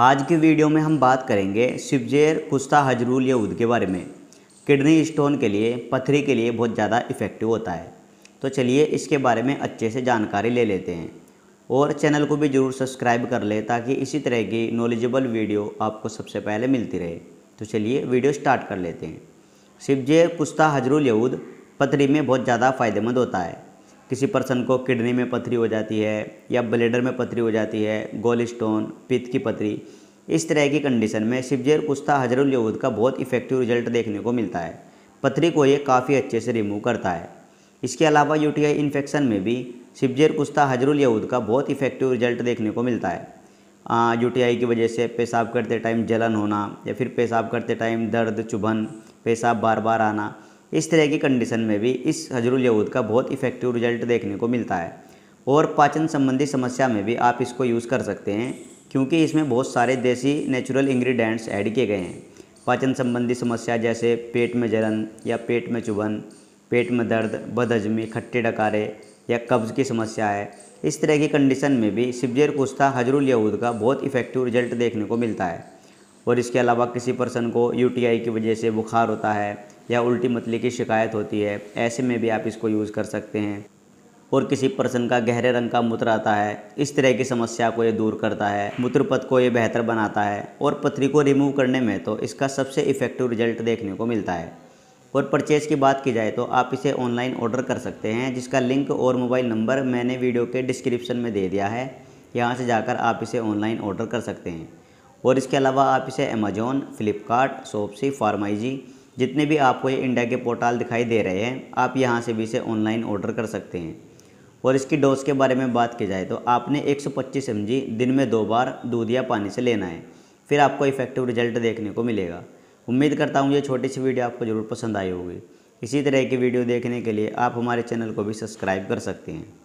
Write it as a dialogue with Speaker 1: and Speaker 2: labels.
Speaker 1: आज की वीडियो में हम बात करेंगे शिवजेर कुश्ता हजरूल यहूद के बारे में किडनी स्टोन के लिए पथरी के लिए बहुत ज़्यादा इफ़ेक्टिव होता है तो चलिए इसके बारे में अच्छे से जानकारी ले लेते हैं और चैनल को भी ज़रूर सब्सक्राइब कर ले ताकि इसी तरह की नॉलेजेबल वीडियो आपको सबसे पहले मिलती रहे तो चलिए वीडियो स्टार्ट कर लेते हैं शिवजेर कुश्ता हजरूल यहूद पथरी में बहुत ज़्यादा फ़ायदेमंद होता है किसी पर्सन को किडनी में पथरी हो जाती है या ब्लेडर में पथरी हो जाती है गोल स्टोन पित्त की पथरी इस तरह की कंडीशन में शिवजेर कुश्ता हजरुल यहूद का बहुत इफेक्टिव रिजल्ट देखने को मिलता है पथरी को ये काफ़ी अच्छे से रिमूव करता है इसके अलावा यूटीआई इन्फेक्शन में भी शिवजेर कुश्ता हजरुल यहूद का बहुत इफेक्टिव रिजल्ट देखने को मिलता है यूटीआई की वजह से पेशाब करते टाइम जलन होना या फिर पेशाब करते टाइम दर्द चुभन पेशाब बार बार आना इस तरह की कंडीशन में भी इस हजरुल यहूद का बहुत इफ़ेक्टिव रिजल्ट देखने को मिलता है और पाचन संबंधी समस्या में भी आप इसको यूज़ कर सकते हैं क्योंकि इसमें बहुत सारे देसी नेचुरल इंग्रेडिएंट्स ऐड किए गए हैं पाचन संबंधी समस्या जैसे पेट में जलन या पेट में चुभन पेट में दर्द बदहजमी खट्टे डकारे या कब्ज़ की समस्या है इस तरह की कंडीशन में भी सिबजेर कुश्ता हजरुल यहूद का बहुत इफ़ेक्टिव रिजल्ट देखने को मिलता है और इसके अलावा किसी पर्सन को यूटीआई की वजह से बुखार होता है या उल्टी मतली की शिकायत होती है ऐसे में भी आप इसको यूज़ कर सकते हैं और किसी पर्सन का गहरे रंग का मूत्र आता है इस तरह की समस्या को ये दूर करता है मूत्र पथ को ये बेहतर बनाता है और पथरी को रिमूव करने में तो इसका सबसे इफ़ेक्टिव रिजल्ट देखने को मिलता है और परचेज़ की बात की जाए तो आप इसे ऑनलाइन ऑर्डर कर सकते हैं जिसका लिंक और मोबाइल नंबर मैंने वीडियो के डिस्क्रिप्शन में दे दिया है यहाँ से जाकर आप इसे ऑनलाइन ऑर्डर कर सकते हैं और इसके अलावा आप इसे अमेजोन फ्लिपकार्ट सोपसी फार्माइजी जितने भी आपको ये इंडिया के पोर्टल दिखाई दे रहे हैं आप यहाँ से भी इसे ऑनलाइन ऑर्डर कर सकते हैं और इसकी डोज के बारे में बात की जाए तो आपने 125 सौ दिन में दो बार दूध या पानी से लेना है फिर आपको इफेक्टिव रिजल्ट देखने को मिलेगा उम्मीद करता हूँ ये छोटी सी वीडियो आपको ज़रूर पसंद आई होगी इसी तरह की वीडियो देखने के लिए आप हमारे चैनल को भी सब्सक्राइब कर सकते हैं